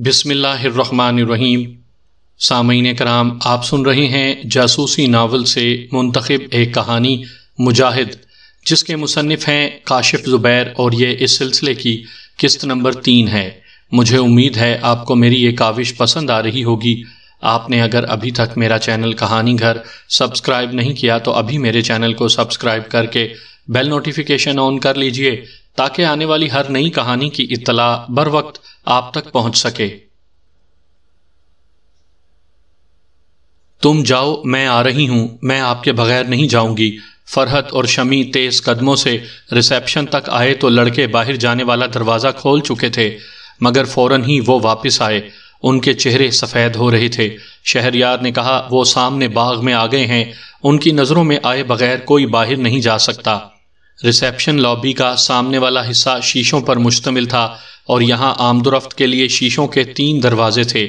बिसमीम सामीन कराम आप सुन रहे हैं जासूसी नावल से मुंतखब एक कहानी मुजाहिद जिसके मुसनफ़ हैं काशिफ ज़ुबैर और ये इस सिलसिले की किस्त नंबर तीन है मुझे उम्मीद है आपको मेरी ये काविश पसंद आ रही होगी आपने अगर अभी तक मेरा चैनल कहानी घर सब्सक्राइब नहीं किया तो अभी मेरे चैनल को सब्सक्राइब करके बेल नोटिफिकेशन ऑन कर लीजिए ताकि आने वाली हर नई कहानी की इतला बर वक्त आप तक पहुंच सके तुम जाओ मैं आ रही हूं मैं आपके बगैर नहीं जाऊंगी फरहत और शमी तेज कदमों से रिसेप्शन तक आए तो लड़के बाहर जाने वाला दरवाज़ा खोल चुके थे मगर फौरन ही वो वापस आए उनके चेहरे सफ़ेद हो रहे थे शहरयार ने कहा वो सामने बाग में आ गए हैं उनकी नज़रों में आए बगैर कोई बाहर नहीं जा सकता रिसेप्शन लॉबी का सामने वाला हिस्सा शीशों पर मुश्तमिल था और यहाँ आमदोरफ्त के लिए शीशों के तीन दरवाजे थे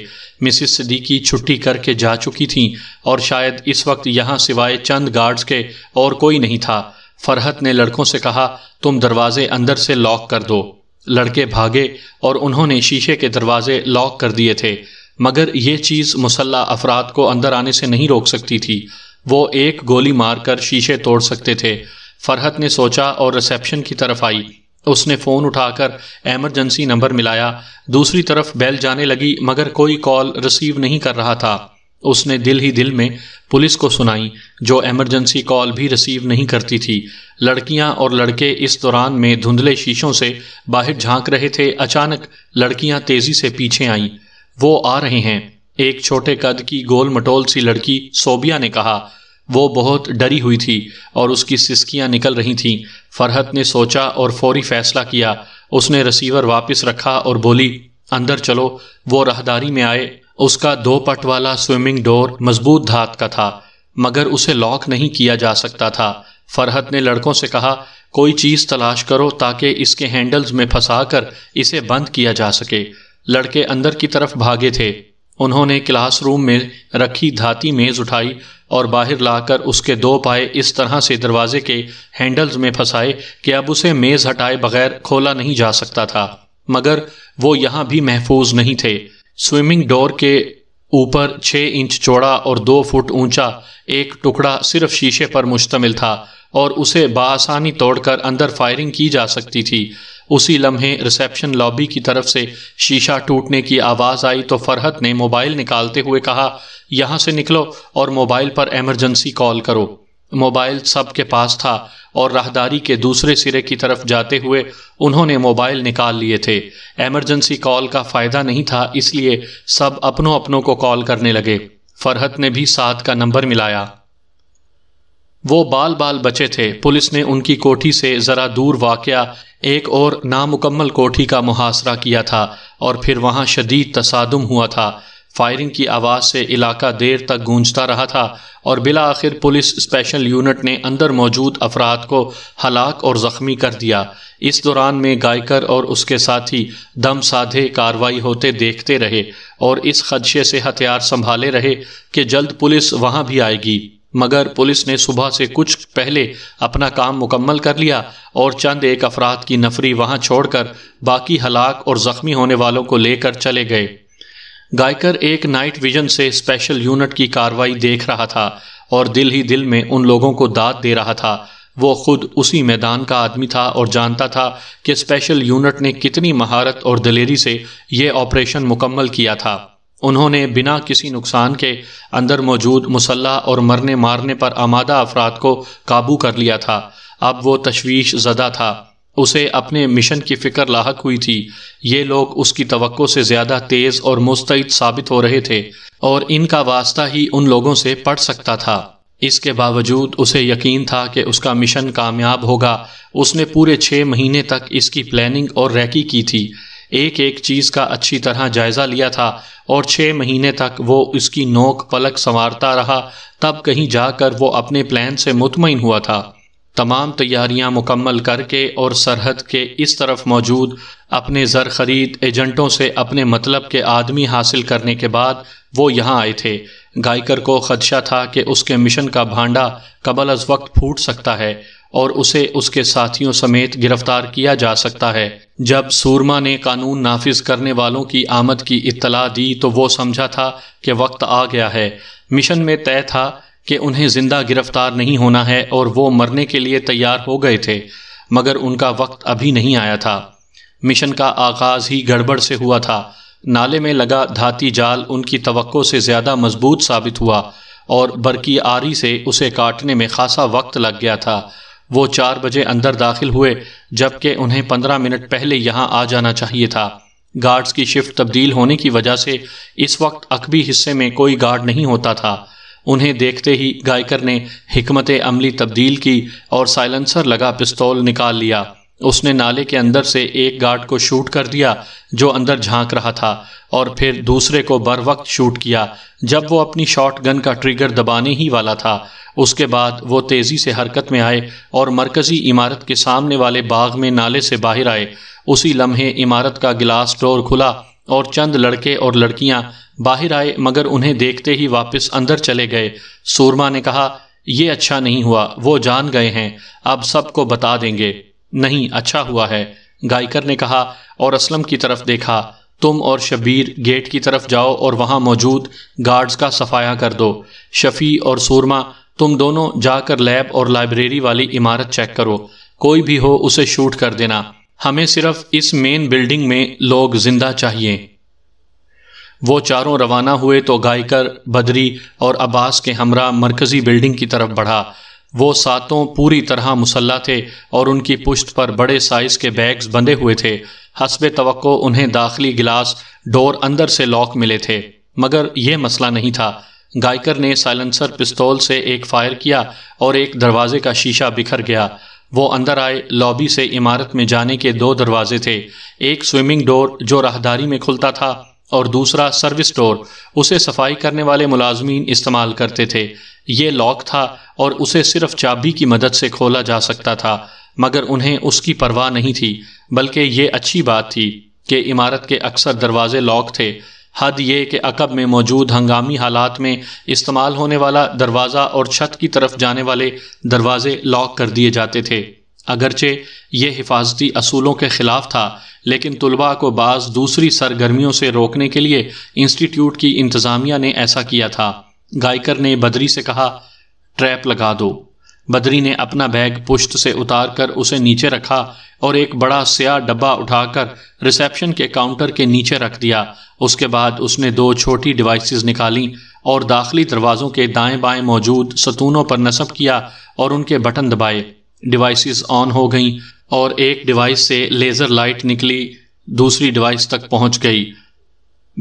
मिसिस सदीकी छुट्टी करके जा चुकी थीं और शायद इस वक्त यहाँ सिवाय चंद गार्ड्स के और कोई नहीं था फरहत ने लड़कों से कहा तुम दरवाजे अंदर से लॉक कर दो लड़के भागे और उन्होंने शीशे के दरवाजे लॉक कर दिए थे मगर ये चीज़ मुसल्ला अफराद को अंदर आने से नहीं रोक सकती थी वो एक गोली मारकर शीशे तोड़ सकते थे फरहत ने सोचा और रिसेप्शन की तरफ आई उसने फ़ोन उठाकर एमरजेंसी नंबर मिलाया दूसरी तरफ बेल जाने लगी मगर कोई कॉल रिसीव नहीं कर रहा था उसने दिल ही दिल में पुलिस को सुनाई जो एमरजेंसी कॉल भी रिसीव नहीं करती थी लड़कियां और लड़के इस दौरान में धुंधले शीशों से बाहर झांक रहे थे अचानक लड़कियां तेज़ी से पीछे आईं वो आ रहे हैं एक छोटे कद की गोल मटोल सी लड़की सोबिया ने कहा वो बहुत डरी हुई थी और उसकी सिसकियां निकल रही थीं फरहत ने सोचा और फौरी फैसला किया उसने रिसीवर वापस रखा और बोली अंदर चलो वो राहदारी में आए उसका दो पट वाला स्विमिंग डोर मजबूत धात का था मगर उसे लॉक नहीं किया जा सकता था फरहत ने लड़कों से कहा कोई चीज़ तलाश करो ताकि इसके हैंडल्स में फंसा कर इसे बंद किया जा सके लड़के अंदर की तरफ भागे थे उन्होंने क्लासरूम में रखी धाती मेज उठाई और बाहर लाकर उसके दो पाए इस तरह से दरवाजे के हैंडल्स में फंसाए कि अब उसे मेज हटाए बगैर खोला नहीं जा सकता था मगर वो यहाँ भी महफूज नहीं थे स्विमिंग डोर के ऊपर छः इंच चौड़ा और दो फुट ऊंचा एक टुकड़ा सिर्फ शीशे पर मुश्तमिल था और उसे बासानी तोड़कर अंदर फायरिंग की जा सकती थी उसी लम्हे रिसेप्शन लॉबी की तरफ से शीशा टूटने की आवाज़ आई तो फरहत ने मोबाइल निकालते हुए कहा यहां से निकलो और मोबाइल पर एमरजेंसी कॉल करो मोबाइल सबके पास था और राहदारी के दूसरे सिरे की तरफ जाते हुए उन्होंने मोबाइल निकाल लिए थे एमरजेंसी कॉल का फ़ायदा नहीं था इसलिए सब अपनों अपनों को कॉल करने लगे फरहत ने भी साथ का नंबर मिलाया वो बाल बाल बचे थे पुलिस ने उनकी कोठी से ज़रा दूर वाकया एक और नामुकम्मल कोठी का मुहासरा किया था और फिर वहाँ शदीद तसादम हुआ था फायरिंग की आवाज़ से इलाका देर तक गूंजता रहा था और बिला आखिर पुलिस स्पेशल यूनिट ने अंदर मौजूद अफराद को हलाक और ज़ख्मी कर दिया इस दौरान में गायकर और उसके साथी दम साधे कार्रवाई होते देखते रहे और इस खदशे से हथियार संभाले रहे कि जल्द पुलिस वहाँ भी आएगी मगर पुलिस ने सुबह से कुछ पहले अपना काम मुकम्मल कर लिया और चंद एक अफराद की नफरी वहां छोड़कर बाकी हलाक और ज़ख्मी होने वालों को लेकर चले गए गायकर एक नाइट विजन से स्पेशल यूनिट की कार्रवाई देख रहा था और दिल ही दिल में उन लोगों को दाद दे रहा था वो खुद उसी मैदान का आदमी था और जानता था कि स्पेशल यूनिट ने कितनी महारत और दलेरी से यह ऑपरेशन मुकम्मल किया था उन्होंने बिना किसी नुकसान के अंदर मौजूद मुसल्ह और मरने मारने पर आमादा अफराद को काबू कर लिया था अब वो तशवीश ज़दा था उसे अपने मिशन की फ़िक्र लाक हुई थी ये लोग उसकी तो से ज़्यादा तेज़ और मुस्तैद साबित हो रहे थे और इनका वास्ता ही उन लोगों से पढ़ सकता था इसके बावजूद उसे यकीन था कि उसका मिशन कामयाब होगा उसने पूरे छः महीने तक इसकी प्लानिंग और रैकी की थी एक एक चीज़ का अच्छी तरह जायज़ा लिया था और छः महीने तक वो उसकी नोक पलक संवारता रहा तब कहीं जाकर वो अपने प्लान से मुतमिन हुआ था तमाम तैयारियां मुकम्मल करके और सरहद के इस तरफ मौजूद अपने ज़र खरीद एजेंटों से अपने मतलब के आदमी हासिल करने के बाद वो यहाँ आए थे गायकर को खदशा था कि उसके मिशन का भांडा कबल अज वक्त फूट सकता है और उसे उसके साथियों समेत गिरफ्तार किया जा सकता है जब सूरमा ने कानून नाफिज करने वालों की आमद की इत्तला दी तो वो समझा था कि वक्त आ गया है मिशन में तय था कि उन्हें जिंदा गिरफ्तार नहीं होना है और वो मरने के लिए तैयार हो गए थे मगर उनका वक्त अभी नहीं आया था मिशन का आगाज ही गड़बड़ से हुआ था नाले में लगा धाती जाल उनकी तो से ज़्यादा मजबूत साबित हुआ और बरकी आरी से उसे काटने में खासा वक्त लग गया था वो चार बजे अंदर दाखिल हुए जबकि उन्हें पंद्रह मिनट पहले यहाँ आ जाना चाहिए था गार्ड्स की शिफ्ट तब्दील होने की वजह से इस वक्त अकबी हिस्से में कोई गार्ड नहीं होता था उन्हें देखते ही गायकर ने हमत अमली तब्दील की और साइलेंसर लगा पिस्तौल निकाल लिया उसने नाले के अंदर से एक गार्ड को शूट कर दिया जो अंदर झांक रहा था और फिर दूसरे को बर वक्त शूट किया जब वो अपनी शॉट गन का ट्रिगर दबाने ही वाला था उसके बाद वो तेज़ी से हरकत में आए और मरकज़ी इमारत के सामने वाले बाग में नाले से बाहर आए उसी लम्हे इमारत का गिलास डोर खुला और चंद लड़के और लड़कियां बाहर आए मगर उन्हें देखते ही वापस अंदर चले गए सूरमा ने कहा यह अच्छा नहीं हुआ वो जान गए हैं अब सबको बता देंगे नहीं अच्छा हुआ है गायकर ने कहा और असलम की तरफ देखा तुम और शबीर गेट की तरफ जाओ और वहां मौजूद गार्ड्स का सफाया कर दो शफ़ी और सूरमा तुम दोनों जाकर लैब और लाइब्रेरी वाली इमारत चेक करो कोई भी हो उसे शूट कर देना हमें सिर्फ इस मेन बिल्डिंग में लोग जिंदा चाहिए वो चारों रवाना हुए तो गायकर बदरी और अब्बास के हमरा मरकजी बिल्डिंग की तरफ बढ़ा वो सातों पूरी तरह मुसल्ला थे और उनकी पुश्त पर बड़े साइज़ के बैग्स बंधे हुए थे हसब तो उन्हें दाखिली गिलास डोर अंदर से लॉक मिले थे मगर यह मसला नहीं था गायकर ने साइलेंसर पिस्तौल से एक फायर किया और एक दरवाजे का शीशा बिखर गया वो अंदर आए लॉबी से इमारत में जाने के दो दरवाजे थे एक स्विमिंग डोर जो राहदारी में खुलता था और दूसरा सर्विस स्टोर उसे सफाई करने वाले मुलाजमीन इस्तेमाल करते थे ये लॉक था और उसे सिर्फ चाबी की मदद से खोला जा सकता था मगर उन्हें उसकी परवाह नहीं थी बल्कि ये अच्छी बात थी कि इमारत के अक्सर दरवाजे लॉक थे हद ये कि अकब में मौजूद हंगामी हालात में इस्तेमाल होने वाला दरवाज़ा और छत की तरफ जाने वाले दरवाजे लॉक कर दिए जाते थे अगरचे ये हिफाजती असूलों के ख़िलाफ़ था लेकिन तलबा को बाज़ दूसरी सरगर्मियों से रोकने के लिए इंस्टीट्यूट की इंतज़ामिया ने ऐसा किया था गायकर ने बदरी से कहा ट्रैप लगा दो बदरी ने अपना बैग पुश्त से उतार कर उसे नीचे रखा और एक बड़ा स्याह डब्बा उठाकर रिसेप्शन के काउंटर के नीचे रख दिया उसके बाद उसने दो छोटी डिवाइसेस निकाली और दाखिली दरवाज़ों के दाएं बाएं मौजूद सतूनों पर नसब किया और उनके बटन दबाए डिवाइसेस ऑन हो गई और एक डिवाइस से लेज़र लाइट निकली दूसरी डिवाइस तक पहुंच गई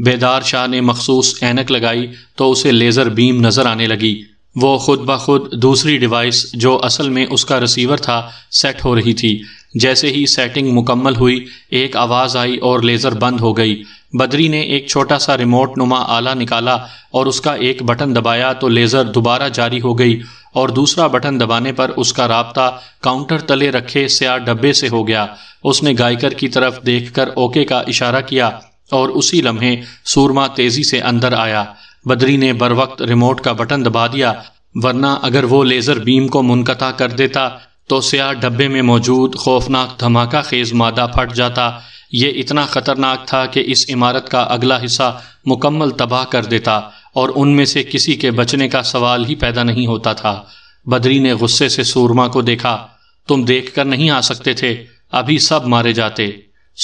बेदार शाह ने मखसूस एनक लगाई तो उसे लेज़र बीम नज़र आने लगी वो खुद ब खुद दूसरी डिवाइस जो असल में उसका रिसीवर था सेट हो रही थी जैसे ही सेटिंग मुकम्मल हुई एक आवाज़ आई और लेज़र बंद हो गई बदरी ने एक छोटा सा रिमोट नुमा आला निकाला और उसका एक बटन दबाया तो लेज़र दोबारा जारी हो गई और दूसरा बटन दबाने पर उसका रबता काउंटर तले रखे स्या डब्बे से हो गया उसने गायकर की तरफ देखकर ओके का इशारा किया और उसी लम्हे सूरमा तेजी से अंदर आया बदरी ने बर वक्त रिमोट का बटन दबा दिया वरना अगर वो लेज़र बीम को मुनकता कर देता तो स्या डब्बे में मौजूद खौफनाक धमाका खेज मादा फट जाता ये इतना ख़तरनाक था कि इस इमारत का अगला हिस्सा मुकम्मल तबाह कर देता और उनमें से किसी के बचने का सवाल ही पैदा नहीं होता था बदरी ने गुस्से से सूरमा को देखा तुम देख कर नहीं आ सकते थे अभी सब मारे जाते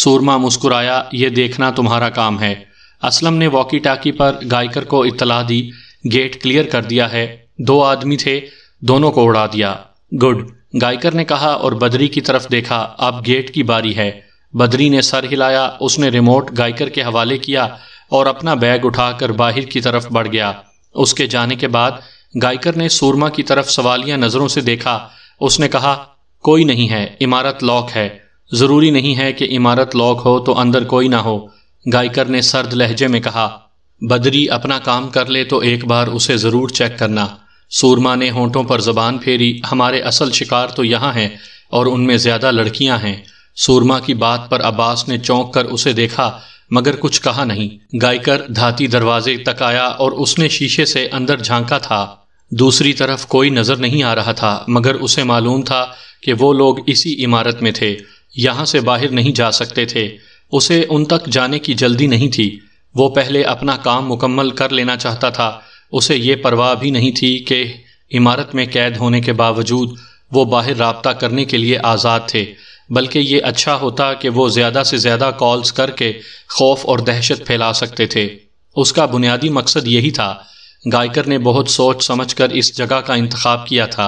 सूरमा मुस्कुराया ये देखना तुम्हारा काम है असलम ने वॉकी टाकी पर गायकर को इतला दी गेट क्लियर कर दिया है दो आदमी थे दोनों को उड़ा दिया गुड गायकर ने कहा और बदरी की तरफ देखा अब गेट की बारी है बदरी ने सर हिलाया उसने रिमोट गायकर के हवाले किया और अपना बैग उठाकर बाहर की तरफ बढ़ गया उसके जाने के बाद गायकर ने सूरमा की तरफ सवालिया नजरों से देखा उसने कहा कोई नहीं है इमारत लॉक है जरूरी नहीं है कि इमारत लॉक हो तो अंदर कोई ना हो गायकर ने सर्द लहजे में कहा बदरी अपना काम कर ले तो एक बार उसे जरूर चेक करना सूरमा ने होंठों पर जबान फेरी हमारे असल शिकार तो यहाँ हैं और उनमें ज्यादा लड़कियां हैं सूरमा की बात पर अब्बास ने चौंक कर उसे देखा मगर कुछ कहा नहीं गायकर धाती दरवाजे तक आया और उसने शीशे से अंदर झांका था दूसरी तरफ कोई नजर नहीं आ रहा था मगर उसे मालूम था कि वो लोग इसी इमारत में थे यहाँ से बाहर नहीं जा सकते थे उसे उन तक जाने की जल्दी नहीं थी वो पहले अपना काम मुकम्मल कर लेना चाहता था उसे ये परवाह भी नहीं थी कि इमारत में कैद होने के बावजूद वो बाहर रबता करने के लिए आज़ाद थे बल्कि ये अच्छा होता कि वो ज़्यादा से ज़्यादा कॉल्स करके खौफ और दहशत फैला सकते थे उसका बुनियादी मकसद यही था गायकर ने बहुत सोच समझ कर इस जगह का इंतखब किया था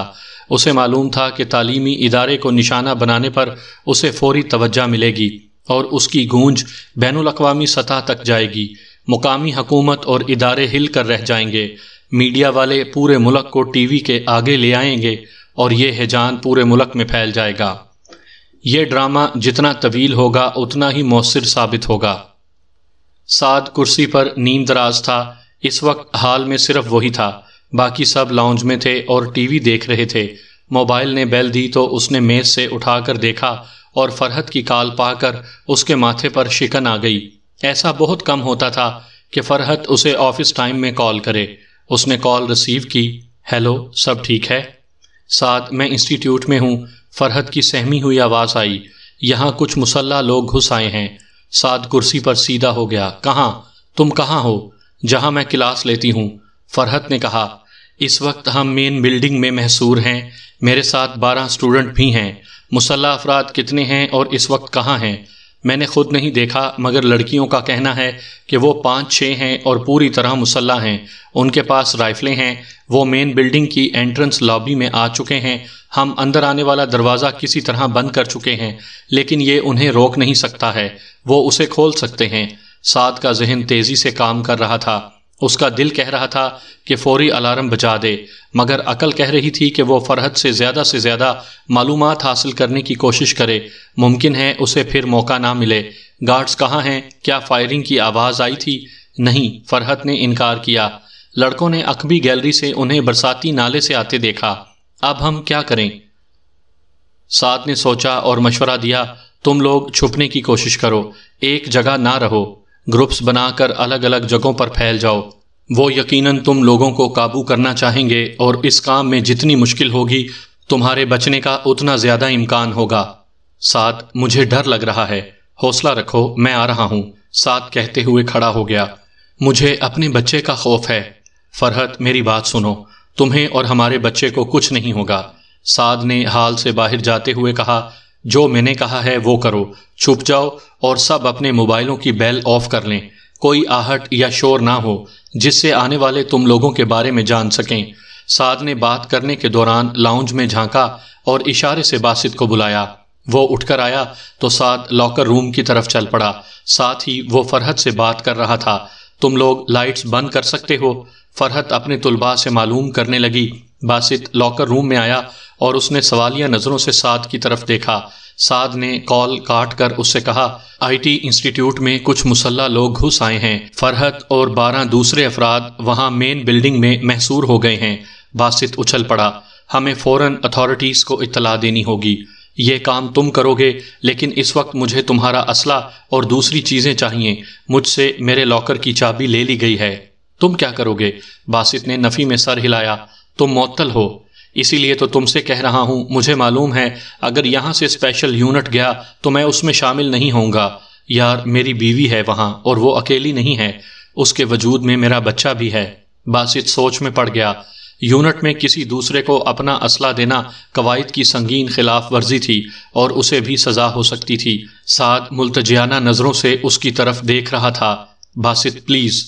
उसे मालूम था कि तालीमी इदारे को निशाना बनाने पर उसे फौरी तवज्जा मिलेगी और उसकी गूंज बैन अवी सतह तक जाएगी मुकामी हकूमत और इदारे हिल कर रह जाएंगे मीडिया वाले पूरे मुल्क को टी वी के आगे ले आएंगे और ये हैजान पूरे मुल्क में फैल जाएगा यह ड्रामा जितना तवील होगा उतना ही मौसर साबित होगा साद कुर्सी पर नींद दराज था इस वक्त हाल में सिर्फ वही था बाकी सब लाउंज में थे और टीवी देख रहे थे मोबाइल ने बेल दी तो उसने मेज से उठाकर देखा और फरहत की काल पाकर उसके माथे पर शिकन आ गई ऐसा बहुत कम होता था कि फरहत उसे ऑफिस टाइम में कॉल करे उसने कॉल रिसीव की हेलो सब ठीक है साथ मैं इंस्टीट्यूट में हूँ फरहत की सहमी हुई आवाज़ आई यहाँ कुछ मुसल्ला लोग घुस आए हैं साद कुर्सी पर सीधा हो गया कहाँ तुम कहाँ हो जहाँ मैं क्लास लेती हूँ फरहत ने कहा इस वक्त हम मेन बिल्डिंग में महसूर हैं मेरे साथ बारह स्टूडेंट भी हैं मुसल्ला अफराद कितने हैं और इस वक्त कहाँ हैं मैंने खुद नहीं देखा मगर लड़कियों का कहना है कि वो पाँच छः हैं और पूरी तरह मुसल्ला हैं उनके पास राइफलें हैं वो मेन बिल्डिंग की एंट्रेंस लॉबी में आ चुके हैं हम अंदर आने वाला दरवाज़ा किसी तरह बंद कर चुके हैं लेकिन ये उन्हें रोक नहीं सकता है वो उसे खोल सकते हैं साद का जहन तेज़ी से काम कर रहा था उसका दिल कह रहा था कि फौरी अलार्म बजा दे मगर अकल कह रही थी कि वो फरहत से ज़्यादा से ज़्यादा मालूम हासिल करने की कोशिश करे मुमकिन है उसे फिर मौका ना मिले गार्ड्स कहाँ हैं क्या फायरिंग की आवाज़ आई थी नहीं फरहत ने इनकार किया लड़कों ने अकबी गैलरी से उन्हें बरसाती नाले से आते देखा अब हम क्या करें साद ने सोचा और मशवरा दिया तुम लोग छुपने की कोशिश करो एक जगह ना रहो ग्रुप्स बनाकर अलग अलग जगहों पर फैल जाओ वो यकीनन तुम लोगों को काबू करना चाहेंगे और इस काम में जितनी मुश्किल होगी तुम्हारे बचने का उतना ज़्यादा इम्कान होगा साथ मुझे डर लग रहा है हौसला रखो मैं आ रहा हूँ साथ कहते हुए खड़ा हो गया मुझे अपने बच्चे का खौफ है फरहत मेरी बात सुनो तुम्हें और हमारे बच्चे को कुछ नहीं होगा साद ने हाल से बाहर जाते हुए कहा जो मैंने कहा है वो करो छुप जाओ और सब अपने मोबाइलों की बेल ऑफ कर लें कोई आहट या शोर ना हो जिससे आने वाले तुम लोगों के बारे में जान सकें साद ने बात करने के दौरान लाउंज में झांका और इशारे से बासित को बुलाया वो उठकर आया तो साद लॉकर रूम की तरफ चल पड़ा साथ ही वो फरहत से बात कर रहा था तुम लोग लाइट्स बंद कर सकते हो फरहत अपने तुलबा से मालूम करने लगी बासित लॉकर रूम में आया और उसने सवालिया नज़रों से साद की तरफ देखा साद ने कॉल काट कर उससे कहा आईटी इंस्टीट्यूट में कुछ मुसल्ला लोग घुस आए हैं फरहत और बारह दूसरे अफराद वहाँ मेन बिल्डिंग में महसूर हो गए हैं बासित उछल पड़ा हमें फौरन अथॉरिटीज़ को इतला देनी होगी ये काम तुम करोगे लेकिन इस वक्त मुझे तुम्हारा असला और दूसरी चीज़ें चाहिए मुझसे मेरे लॉकर की चाबी ले ली गई है तुम क्या करोगे बासित ने नफ़ी में सर हिलाया तुम मअतल हो इसीलिए तो तुमसे कह रहा हूँ मुझे मालूम है अगर यहां से स्पेशल यूनिट गया तो मैं उसमें शामिल नहीं होऊंगा यार मेरी बीवी है वहाँ और वो अकेली नहीं है उसके वजूद में मेरा बच्चा भी है बासित सोच में पड़ गया यूनिट में किसी दूसरे को अपना असला देना कवायद की संगीन खिलाफ वर्जी थी और उसे भी सजा हो सकती थी साथ मुलतजियाना नज़रों से उसकी तरफ देख रहा था बासित प्लीज़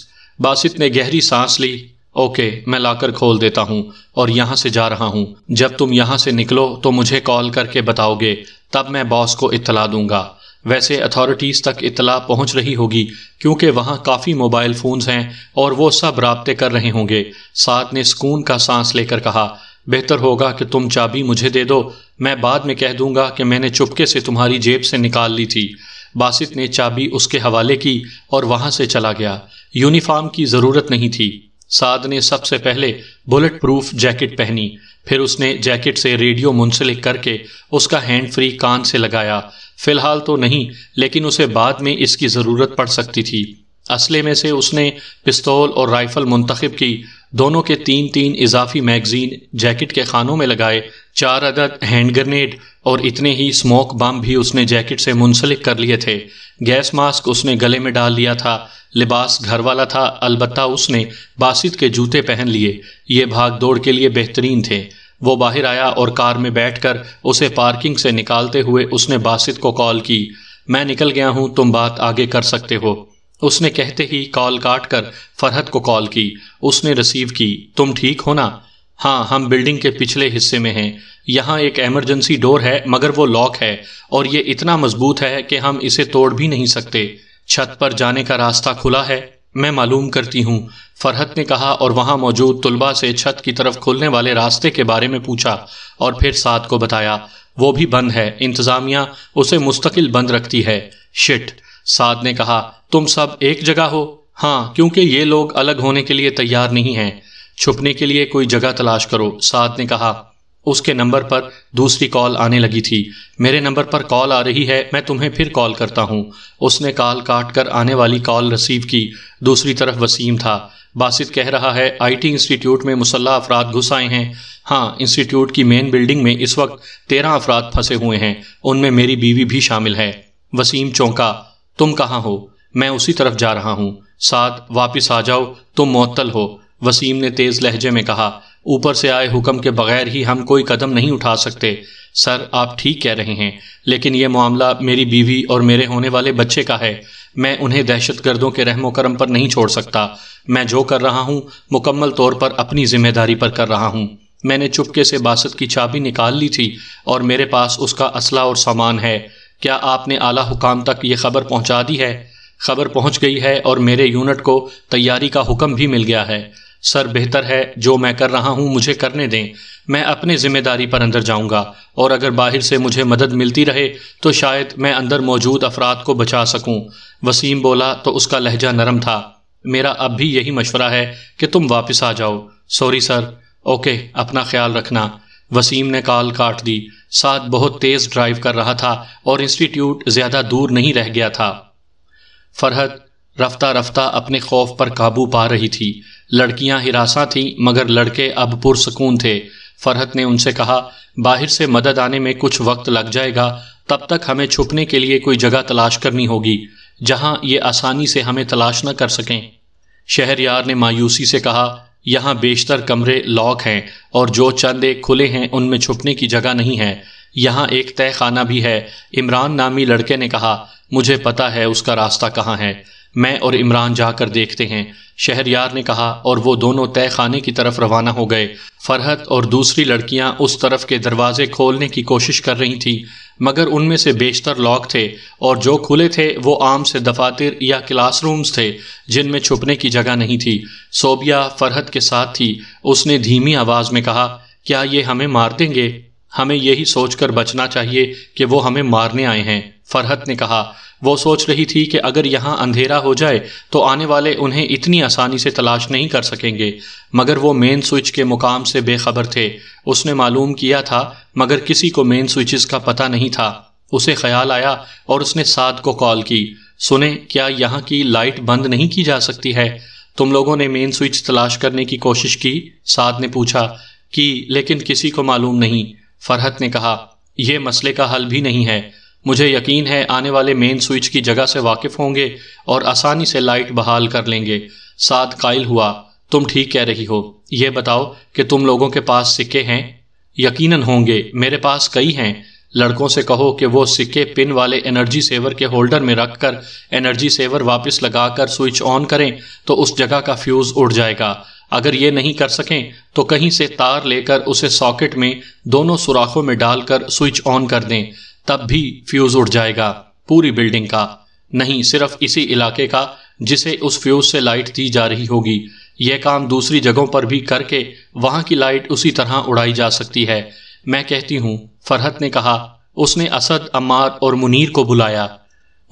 बासित ने गहरी सांस ली ओके मैं लाकर खोल देता हूँ और यहाँ से जा रहा हूँ जब तुम यहाँ से निकलो तो मुझे कॉल करके बताओगे तब मैं बॉस को इतला दूंगा वैसे अथॉरिटीज़ तक इतला पहुंच रही होगी क्योंकि वहां काफ़ी मोबाइल फ़ोन्स हैं और वो सब रबते कर रहे होंगे साथ ने सुकून का सांस लेकर कहा बेहतर होगा कि तुम चाबी मुझे दे दो मैं बाद में कह दूंगा कि मैंने चुपके से तुम्हारी जेब से निकाल ली थी बासित ने चाबी उसके हवाले की और वहां से चला गया यूनिफॉर्म की ज़रूरत नहीं थी साद ने सबसे पहले बुलेट प्रूफ जैकेट पहनी फिर उसने जैकेट से रेडियो मुंसलिक करके उसका हैंड फ्री कान से लगाया फिलहाल तो नहीं लेकिन उसे बाद में इसकी ज़रूरत पड़ सकती थी असले में से उसने पिस्तौल और राइफल मुंतखब की दोनों के तीन तीन इजाफी मैगजीन जैकेट के खानों में लगाए चार अदद हैंड ग्रनेड और इतने ही स्मोक बम भी उसने जैकेट से मुंसलिक कर लिए थे गैस मास्क उसने गले में डाल लिया था लिबास घर वाला था अलबत् उसने बासित के जूते पहन लिए ये भाग दौड़ के लिए बेहतरीन थे वो बाहर आया और कार में बैठकर उसे पार्किंग से निकालते हुए उसने बासित को कॉल की मैं निकल गया हूँ तुम बात आगे कर सकते हो उसने कहते ही कॉल काट कर फरहत को कॉल की उसने रिसीव की तुम ठीक हो ना हाँ हम बिल्डिंग के पिछले हिस्से में हैं यहाँ एक इमरजेंसी डोर है मगर वो लॉक है और ये इतना मजबूत है कि हम इसे तोड़ भी नहीं सकते छत पर जाने का रास्ता खुला है मैं मालूम करती हूँ फरहत ने कहा और वहाँ मौजूद तलबा से छत की तरफ खुलने वाले रास्ते के बारे में पूछा और फिर सात को बताया वो भी बंद है इंतज़ामिया उसे मुस्तकिल बंद रखती है शिट साद ने कहा तुम सब एक जगह हो हाँ क्योंकि ये लोग अलग होने के लिए तैयार नहीं हैं छुपने के लिए कोई जगह तलाश करो साद ने कहा उसके नंबर पर दूसरी कॉल आने लगी थी मेरे नंबर पर कॉल आ रही है मैं तुम्हें फिर कॉल करता हूँ उसने कॉल काट कर आने वाली कॉल रिसीव की दूसरी तरफ वसीम था बासित कह रहा है आईटी इंस्टीट्यूट में मुसल्ह अफराद घुस आए हैं हाँ इंस्टीट्यूट की मेन बिल्डिंग में इस वक्त तेरह अफराद फंसे हुए हैं उनमें मेरी बीवी भी शामिल है वसीम चौंका तुम कहाँ हो मैं उसी तरफ जा रहा हूँ साथ वापस आ जाओ तुम मअतल हो वसीम ने तेज लहजे में कहा ऊपर से आए हुक्म के बगैर ही हम कोई कदम नहीं उठा सकते सर आप ठीक कह रहे हैं लेकिन यह मामला मेरी बीवी और मेरे होने वाले बच्चे का है मैं उन्हें दहशत गर्दों के रहमो करम पर नहीं छोड़ सकता मैं जो कर रहा हूँ मुकम्मल तौर पर अपनी जिम्मेदारी पर कर रहा हूँ मैंने चुपके से बासत की चाबी निकाल ली थी और मेरे पास उसका असला और सामान है क्या आपने आला हुकाम तक ये खबर पहुँचा दी है खबर पहुँच गई है और मेरे यूनिट को तैयारी का हुक्म भी मिल गया है सर बेहतर है जो मैं कर रहा हूँ मुझे करने दें मैं अपने जिम्मेदारी पर अंदर जाऊँगा और अगर बाहर से मुझे मदद मिलती रहे तो शायद मैं अंदर मौजूद अफराद को बचा सकूँ वसीम बोला तो उसका लहजा नरम था मेरा अब भी यही मशवरा है कि तुम वापस आ जाओ सॉरी सर ओके अपना ख्याल रखना वसीम ने कॉल काट दी साथ बहुत तेज़ ड्राइव कर रहा था और इंस्टीट्यूट ज़्यादा दूर नहीं रह गया था फरहत रफ्ता रफ्ता अपने खौफ पर काबू पा रही थी लड़कियां हिरासा थीं मगर लड़के अब पुरसकून थे फरहत ने उनसे कहा बाहर से मदद आने में कुछ वक्त लग जाएगा तब तक हमें छुपने के लिए कोई जगह तलाश करनी होगी जहां ये आसानी से हमें तलाश न कर सकें शहरयार ने मायूसी से कहा यहाँ बेशतर कमरे लॉक हैं और जो चंद एक खुले हैं उनमें छुपने की जगह नहीं है यहाँ एक तय खाना भी है इमरान नामी लड़के ने कहा मुझे पता है उसका रास्ता कहाँ है मैं और इमरान जाकर देखते हैं शहरयार ने कहा और वो दोनों तय खाने की तरफ रवाना हो गए फरहत और दूसरी लड़कियां उस तरफ के दरवाजे खोलने की कोशिश कर रही थी मगर उनमें से बेशतर लॉक थे और जो खुले थे वो आम से दफातर या क्लासरूम्स थे जिनमें छुपने की जगह नहीं थी सोबिया फरहत के साथ थी उसने धीमी आवाज़ में कहा क्या ये हमें मार देंगे हमें यही सोचकर बचना चाहिए कि वो हमें मारने आए हैं फरहत ने कहा वो सोच रही थी कि अगर यहाँ अंधेरा हो जाए तो आने वाले उन्हें इतनी आसानी से तलाश नहीं कर सकेंगे मगर वो मेन स्विच के मुकाम से बेखबर थे उसने मालूम किया था मगर किसी को मेन स्विचेस का पता नहीं था उसे ख्याल आया और उसने साद को कॉल की सुने क्या यहाँ की लाइट बंद नहीं की जा सकती है तुम लोगों ने मेन स्विच तलाश करने की कोशिश की साद ने पूछा कि लेकिन किसी को मालूम नहीं फरहत ने कहा यह मसले का हल भी नहीं है मुझे यकीन है आने वाले मेन स्विच की जगह से वाकिफ होंगे और आसानी से लाइट बहाल कर लेंगे साथ कायल हुआ तुम ठीक कह रही हो यह बताओ कि तुम लोगों के पास सिक्के हैं यकीनन होंगे मेरे पास कई हैं लड़कों से कहो कि वो सिक्के पिन वाले एनर्जी सेवर के होल्डर में रखकर एनर्जी सेवर वापस लगाकर स्विच ऑन करें तो उस जगह का फ्यूज उड़ जाएगा अगर ये नहीं कर सकें तो कहीं से तार लेकर उसे सॉकेट में दोनों सुराखों में डालकर स्विच ऑन कर दें तब भी फ्यूज उड़ जाएगा पूरी बिल्डिंग का नहीं सिर्फ इसी इलाके का जिसे उस फ्यूज से लाइट दी जा रही होगी यह काम दूसरी जगहों पर भी करके वहां की लाइट उसी तरह उड़ाई जा सकती है मैं कहती हूँ फरहत ने कहा उसने असद अम्मार और मुनीर को बुलाया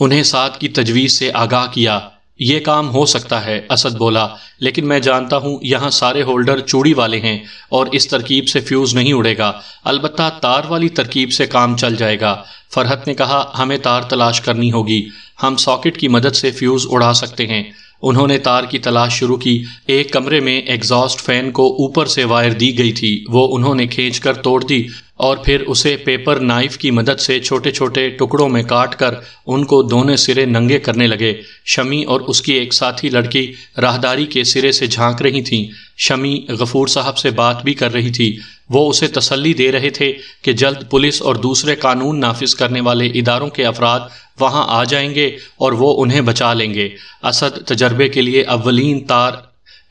उन्हें साथ की तजवीज़ से आगाह किया ये काम हो सकता है असद बोला लेकिन मैं जानता हूँ यहाँ सारे होल्डर चूड़ी वाले हैं और इस तरकीब से फ्यूज़ नहीं उड़ेगा अलबत् तार वाली तरकीब से काम चल जाएगा फरहत ने कहा हमें तार तलाश करनी होगी हम सॉकेट की मदद से फ्यूज़ उड़ा सकते हैं उन्होंने तार की तलाश शुरू की एक कमरे में एग्जॉस्ट फैन को ऊपर से वायर दी गई थी वो उन्होंने खींच कर तोड़ दी और फिर उसे पेपर नाइफ की मदद से छोटे छोटे टुकड़ों में काट कर उनको दोनों सिरे नंगे करने लगे शमी और उसकी एक साथी लड़की राहदारी के सिरे से झांक रही थीं शमी गफूर साहब से बात भी कर रही थी वो उसे तसल्ली दे रहे थे कि जल्द पुलिस और दूसरे कानून नाफिज करने वाले इदारों के अफराद वहाँ आ जाएंगे और वो उन्हें बचा लेंगे असद तजर्बे के लिए अवलिन तार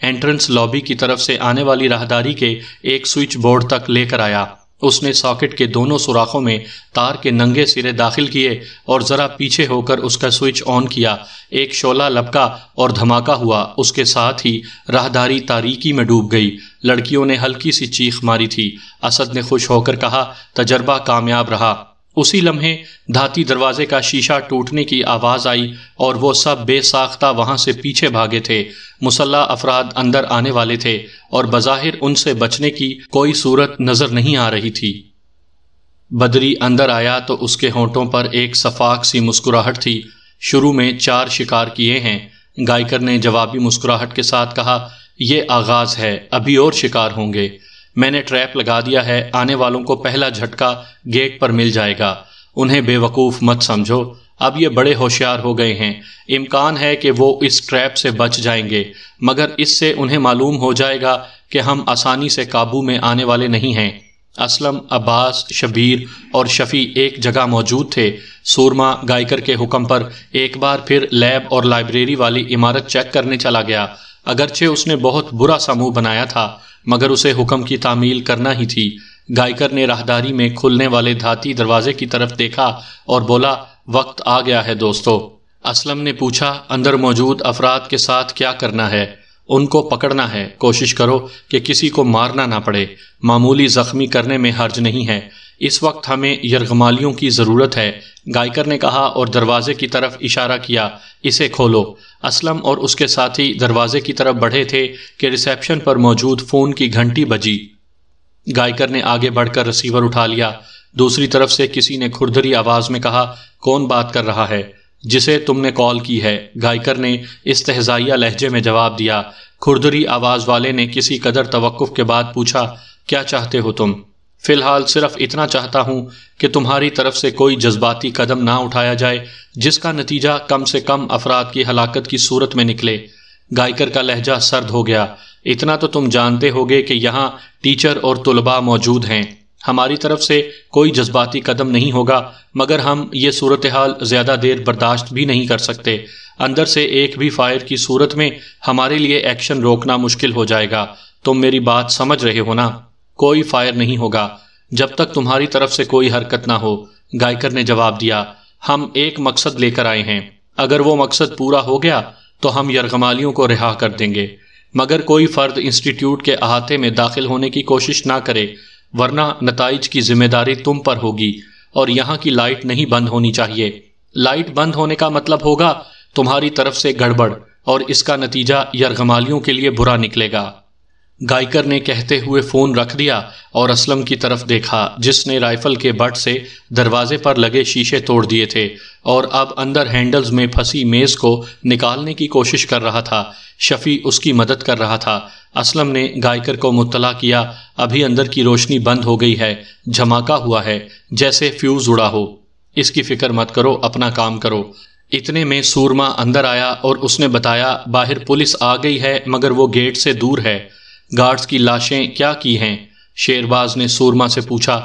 एंट्रेंस लॉबी की तरफ से आने वाली राहदारी के एक स्विच बोर्ड तक लेकर आया उसने सॉकेट के दोनों सुराखों में तार के नंगे सिरे दाखिल किए और ज़रा पीछे होकर उसका स्विच ऑन किया एक शोला लपका और धमाका हुआ उसके साथ ही राहदारी तारीकी में डूब गई लड़कियों ने हल्की सी चीख मारी थी असद ने खुश होकर कहा तजर्बा कामयाब रहा उसी लम्हे धाती दरवाजे का शीशा टूटने की आवाज़ आई और वो सब बेसाख्ता वहां से पीछे भागे थे मुसल्ला अफराद अंदर आने वाले थे और बज़ाहिर उनसे बचने की कोई सूरत नज़र नहीं आ रही थी बदरी अंदर आया तो उसके होंठों पर एक सफाक सी मुस्कुराहट थी शुरू में चार शिकार किए हैं गायकर ने जवाबी मुस्कुराहट के साथ कहा यह आगाज़ है अभी और शिकार होंगे मैंने ट्रैप लगा दिया है आने वालों को पहला झटका गेट पर मिल जाएगा उन्हें बेवकूफ मत समझो अब ये बड़े होशियार हो गए हैं इम्कान है कि वो इस ट्रैप से बच जाएंगे मगर इससे उन्हें मालूम हो जाएगा कि हम आसानी से काबू में आने वाले नहीं हैं असलम अब्बास शबीर और शफ़ी एक जगह मौजूद थे सूरमा गायकर के हुक्म पर एक बार फिर लैब और लाइब्रेरी वाली इमारत चेक करने चला गया अगरचे उसने बहुत बुरा समूह बनाया था मगर उसे हुक्म की तामील करना ही थी गायकर ने राहदारी में खुलने वाले धाती दरवाजे की तरफ देखा और बोला वक्त आ गया है दोस्तों असलम ने पूछा अंदर मौजूद अफराद के साथ क्या करना है उनको पकड़ना है कोशिश करो कि किसी को मारना ना पड़े मामूली जख्मी करने में हर्ज नहीं है इस वक्त हमें यरगमालियों की ज़रूरत है गायकर ने कहा और दरवाजे की तरफ इशारा किया इसे खोलो असलम और उसके साथी दरवाजे की तरफ बढ़े थे कि रिसेप्शन पर मौजूद फ़ोन की घंटी बजी गायकर ने आगे बढ़कर रिसीवर उठा लिया दूसरी तरफ से किसी ने खुरदरी आवाज़ में कहा कौन बात कर रहा है जिसे तुमने कॉल की है गायकर ने इस तहजाइया लहजे में जवाब दिया खुरदरी आवाज़ वाले ने किसी कदर तवक़ के बाद पूछा क्या चाहते हो तुम फिलहाल सिर्फ इतना चाहता हूं कि तुम्हारी तरफ से कोई जज्बाती कदम ना उठाया जाए जिसका नतीजा कम से कम अफराद की हलाकत की सूरत में निकले गायकर का लहजा सर्द हो गया इतना तो तुम जानते होगे कि यहाँ टीचर और तलबा मौजूद हैं हमारी तरफ से कोई जज्बाती कदम नहीं होगा मगर हम ये सूरत हाल ज़्यादा देर बर्दाश्त भी नहीं कर सकते अंदर से एक भी फायर की सूरत में हमारे लिए एक्शन रोकना मुश्किल हो जाएगा तुम मेरी बात समझ रहे हो ना कोई फायर नहीं होगा जब तक तुम्हारी तरफ से कोई हरकत ना हो गायकर ने जवाब दिया हम एक मकसद लेकर आए हैं अगर वो मकसद पूरा हो गया तो हम यरगमालियों को रिहा कर देंगे मगर कोई फर्द इंस्टीट्यूट के अहाते में दाखिल होने की कोशिश ना करे वरना नतज की जिम्मेदारी तुम पर होगी और यहाँ की लाइट नहीं बंद होनी चाहिए लाइट बंद होने का मतलब होगा तुम्हारी तरफ से गड़बड़ और इसका नतीजा यरगमालियों के लिए बुरा निकलेगा गायकर ने कहते हुए फोन रख दिया और असलम की तरफ देखा जिसने राइफल के बट से दरवाजे पर लगे शीशे तोड़ दिए थे और अब अंदर हैंडल्स में फंसी मेज को निकालने की कोशिश कर रहा था शफी उसकी मदद कर रहा था असलम ने गायकर को मुतला किया अभी अंदर की रोशनी बंद हो गई है झमाका हुआ है जैसे फ्यूज उड़ा हो इसकी फिक्र मत करो अपना काम करो इतने में सूरमा अंदर आया और उसने बताया बाहर पुलिस आ गई है मगर वो गेट से दूर है गार्ड्स की लाशें क्या की हैं शेरबाज ने सूरमा से पूछा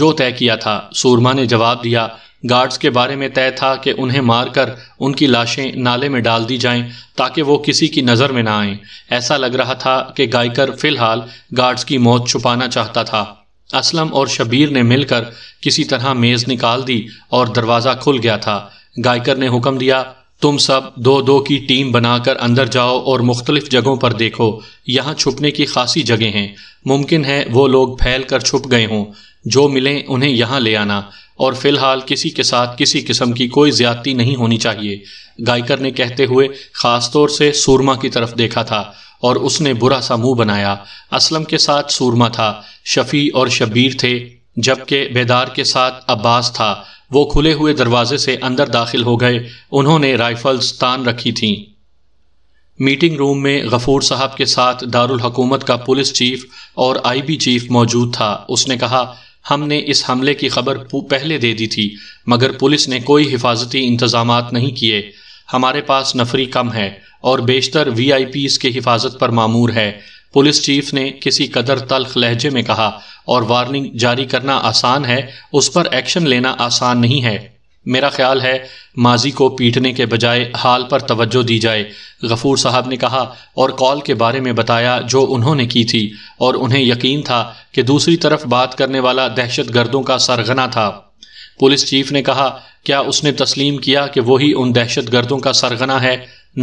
जो तय किया था सूरमा ने जवाब दिया गार्ड्स के बारे में तय था कि उन्हें मारकर उनकी लाशें नाले में डाल दी जाएं ताकि वो किसी की नज़र में ना आएं। ऐसा लग रहा था कि गायकर फिलहाल गार्ड्स की मौत छुपाना चाहता था असलम और शबीर ने मिलकर किसी तरह मेज़ निकाल दी और दरवाज़ा खुल गया था गायकर ने हुक्म दिया तुम सब दो दो की टीम बनाकर अंदर जाओ और मुख्तलिफ जगहों पर देखो यहाँ छुपने की खासी जगह हैं मुमकिन है वो लोग फैल कर छुप गए हों जो मिलें उन्हें यहाँ ले आना और फिलहाल किसी के साथ किसी किस्म की कोई ज्यादती नहीं होनी चाहिए गायकर ने कहते हुए ख़ास तौर से सूरमा की तरफ देखा था और उसने बुरा सा मुंह बनाया असलम के साथ सूरमा था शफ़ी और शबीर थे जबकि बेदार के साथ अब्बास था वो खुले हुए दरवाजे से अंदर दाखिल हो गए उन्होंने राइफल्स तान रखी थीं मीटिंग रूम में गफूर साहब के साथ दारुल हकूमत का पुलिस चीफ और आईबी चीफ मौजूद था उसने कहा हमने इस हमले की खबर पहले दे दी थी मगर पुलिस ने कोई हिफाजती इंतजाम नहीं किए हमारे पास नफरी कम है और बेशतर वी आई पी के हिफाजत पर मामूर है पुलिस चीफ ने किसी कदर तल्ख लहजे में कहा और वार्निंग जारी करना आसान है उस पर एक्शन लेना आसान नहीं है मेरा ख्याल है माजी को पीटने के बजाय हाल पर तवज्जो दी जाए गफूर साहब ने कहा और कॉल के बारे में बताया जो उन्होंने की थी और उन्हें यकीन था कि दूसरी तरफ बात करने वाला दहशत गर्दों का सरगना था पुलिस चीफ ने कहा क्या उसने तस्लीम किया कि वही उन दहशत गर्दों का सरगना है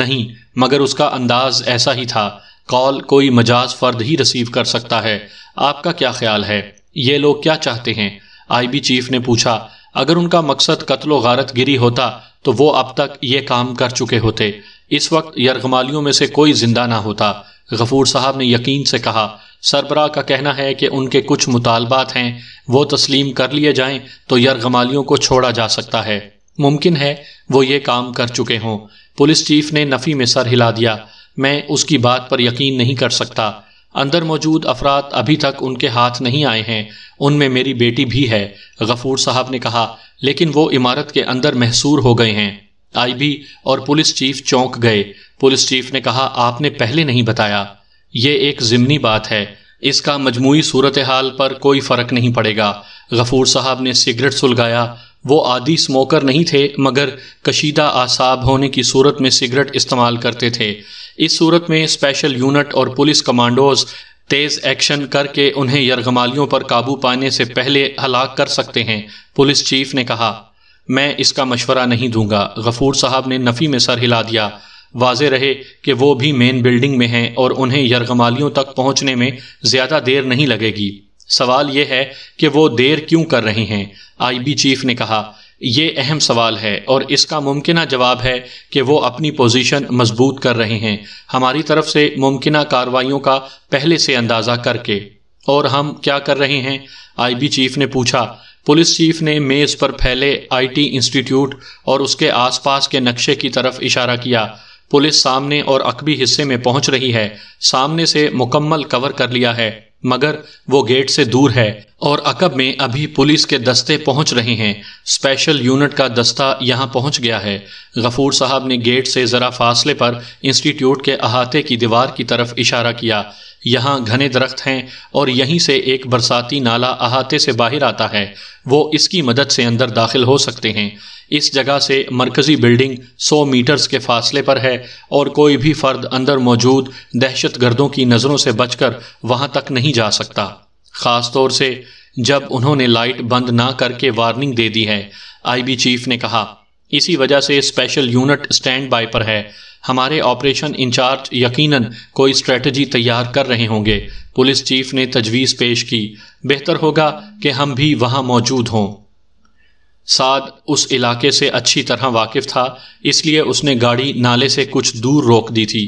नहीं मगर उसका अंदाज ऐसा ही था कॉल कोई मजाज फर्द ही रिसीव कर सकता है आपका क्या ख्याल है ये लोग क्या चाहते हैं आईबी चीफ ने पूछा अगर उनका मकसद कत्लो गारत गिरी होता तो वो अब तक ये काम कर चुके होते इस वक्त यरगमालियों में से कोई जिंदा ना होता गफूर साहब ने यकीन से कहा सरबराह का कहना है कि उनके कुछ मुतालबात हैं वो तस्लीम कर लिए जाएं तो यरगमालियों को छोड़ा जा सकता है मुमकिन है वो ये काम कर चुके हों पुलिस चीफ ने नफ़ी में सर हिला दिया मैं उसकी बात पर यकीन नहीं कर सकता अंदर मौजूद अफराद अभी तक उनके हाथ नहीं आए हैं उनमें मेरी बेटी भी है गफूर साहब ने कहा लेकिन वो इमारत के अंदर महसूर हो गए हैं आईबी और पुलिस चीफ चौंक गए पुलिस चीफ ने कहा आपने पहले नहीं बताया ये एक ज़िमनी बात है इसका मजमू सूरत हाल पर कोई फ़र्क नहीं पड़ेगा गफूर साहब ने सिगरेट सुलगाया वो आदि स्मोकर नहीं थे मगर कशीदा आसाब होने की सूरत में सिगरेट इस्तेमाल करते थे इस सूरत में स्पेशल यूनिट और पुलिस कमांडोज तेज़ एक्शन करके उन्हें यरगमालियों पर काबू पाने से पहले हलाक कर सकते हैं पुलिस चीफ ने कहा मैं इसका मशवरा नहीं दूंगा गफूर साहब ने नफ़ी में सर हिला दिया वाज रहे कि वो भी मेन बिल्डिंग में हैं और उन्हें यरगमालियों तक पहुंचने में ज़्यादा देर नहीं लगेगी सवाल यह है कि वो देर क्यों कर रहे हैं आईबी चीफ ने कहा यह अहम सवाल है और इसका मुमकिन जवाब है कि वो अपनी पोजीशन मजबूत कर रहे हैं हमारी तरफ से मुमकिन कार्रवाइयों का पहले से अंदाज़ा करके और हम क्या कर रहे हैं आईबी चीफ ने पूछा पुलिस चीफ ने मेज़ पर फैले आईटी इंस्टीट्यूट और उसके आसपास के नक्शे की तरफ इशारा किया पुलिस सामने और अकबी हिस्से में पहुंच रही है सामने से मुकम्मल कवर कर लिया है मगर वो गेट से दूर है और अकब में अभी पुलिस के दस्ते पहुंच रहे हैं स्पेशल यूनिट का दस्ता यहां पहुंच गया है गफूर साहब ने गेट से ज़रा फासले पर इंस्टीट्यूट के अहाते की दीवार की तरफ इशारा किया यहाँ घने दरख्त हैं और यहीं से एक बरसाती नाला अहाते से बाहर आता है वो इसकी मदद से अंदर दाखिल हो सकते हैं इस जगह से मरकज़ी बिल्डिंग 100 मीटर्स के फासले पर है और कोई भी फ़र्द अंदर मौजूद दहशत गर्दों की नज़रों से बचकर वहाँ तक नहीं जा सकता ख़ास तौर से जब उन्होंने लाइट बंद ना करके वार्निंग दे दी है बी चीफ ने कहा इसी वजह से स्पेशल यूनिट स्टैंड बाय पर है हमारे ऑपरेशन इंचार्ज यकीनन कोई स्ट्रेटजी तैयार कर रहे होंगे पुलिस चीफ ने तजवीज़ पेश की बेहतर होगा कि हम भी वहां मौजूद हों साद उस इलाके से अच्छी तरह वाकिफ था इसलिए उसने गाड़ी नाले से कुछ दूर रोक दी थी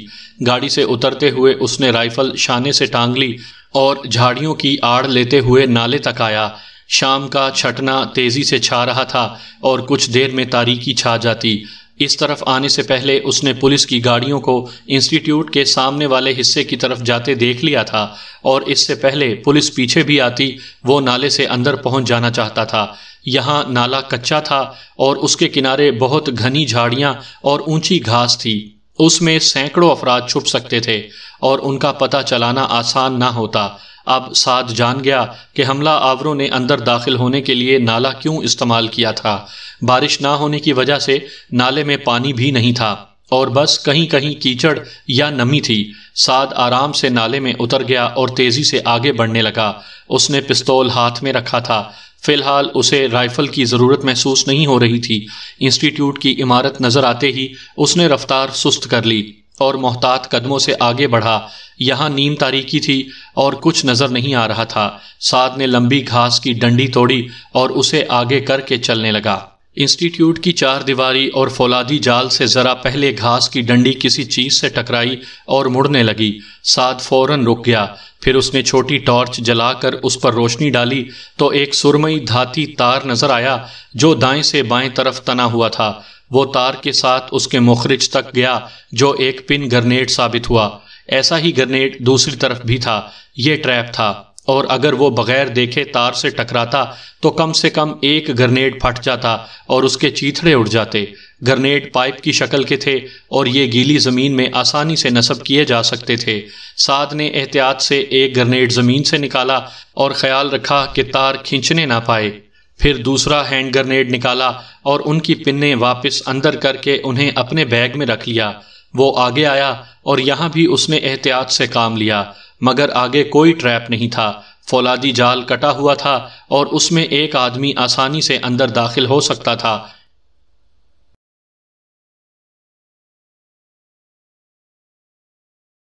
गाड़ी से उतरते हुए उसने राइफल शाने से टांग ली और झाड़ियों की आड़ लेते हुए नाले तक आया शाम का छटना तेज़ी से छा रहा था और कुछ देर में तारीकी छा जाती इस तरफ आने से पहले उसने पुलिस की गाड़ियों को इंस्टीट्यूट के सामने वाले हिस्से की तरफ जाते देख लिया था और इससे पहले पुलिस पीछे भी आती वो नाले से अंदर पहुंच जाना चाहता था यहाँ नाला कच्चा था और उसके किनारे बहुत घनी झाड़ियाँ और ऊंची घास थी उसमें सैकड़ों अफराद छुप सकते थे और उनका पता चलाना आसान ना होता अब साद जान गया कि हमला आवरों ने अंदर दाखिल होने के लिए नाला क्यों इस्तेमाल किया था बारिश ना होने की वजह से नाले में पानी भी नहीं था और बस कहीं कहीं कीचड़ या नमी थी साद आराम से नाले में उतर गया और तेज़ी से आगे बढ़ने लगा उसने पिस्तौल हाथ में रखा था फिलहाल उसे राइफल की ज़रूरत महसूस नहीं हो रही थी इंस्टीट्यूट की इमारत नज़र आते ही उसने रफ्तार सुस्त कर ली और मोहतात कदमों से आगे बढ़ा यहाँ नीम तारीकी थी और कुछ नजर नहीं आ रहा था साद ने लंबी घास की डंडी तोड़ी और उसे आगे करके चलने लगा इंस्टीट्यूट की चार दीवारी और फौलादी जाल से जरा पहले घास की डंडी किसी चीज से टकराई और मुड़ने लगी साद फौरन रुक गया फिर उसने छोटी टॉर्च जलाकर उस पर रोशनी डाली तो एक सुरमई धाती तार नजर आया जो दाएं से बाएं तरफ तना हुआ था वो तार के साथ उसके मुखरिज तक गया जो एक पिन ग्रनेड साबित हुआ ऐसा ही ग्रनेड दूसरी तरफ भी था ये ट्रैप था और अगर वो बगैर देखे तार से टकराता तो कम से कम एक ग्रनेड फट जाता और उसके चीथड़े उड़ जाते ग्रनेड पाइप की शक्ल के थे और ये गीली ज़मीन में आसानी से नस्ब किए जा सकते थे साद ने एहतियात से एक ग्रनेड ज़मीन से निकाला और ख्याल रखा कि तार खींचने ना पाए फिर दूसरा हैंड ग्रनेड निकाला और उनकी पिन्ने वापस अंदर करके उन्हें अपने बैग में रख लिया वो आगे आया और यहाँ भी उसने एहतियात से काम लिया मगर आगे कोई ट्रैप नहीं था फौलादी जाल कटा हुआ था और उसमें एक आदमी आसानी से अंदर दाखिल हो सकता था